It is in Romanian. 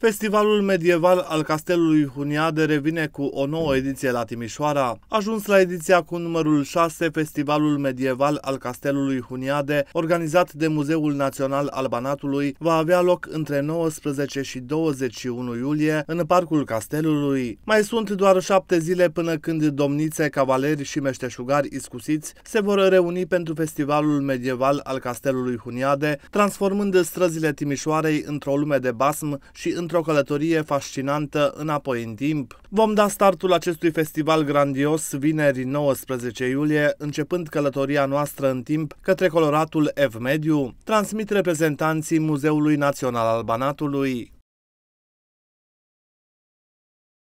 Festivalul medieval al castelului Huniade revine cu o nouă ediție la Timișoara. Ajuns la ediția cu numărul 6, Festivalul medieval al castelului Huniade, organizat de Muzeul Național al Banatului, va avea loc între 19 și 21 iulie în Parcul Castelului. Mai sunt doar șapte zile până când domnițe, cavaleri și meșteșugari iscusiți se vor reuni pentru Festivalul medieval al castelului Huniade, transformând străzile Timișoarei într-o lume de basm și în într-o călătorie fascinantă înapoi în timp. Vom da startul acestui festival grandios vineri 19 iulie, începând călătoria noastră în timp către coloratul Evmediu, transmit reprezentanții Muzeului Național al Banatului.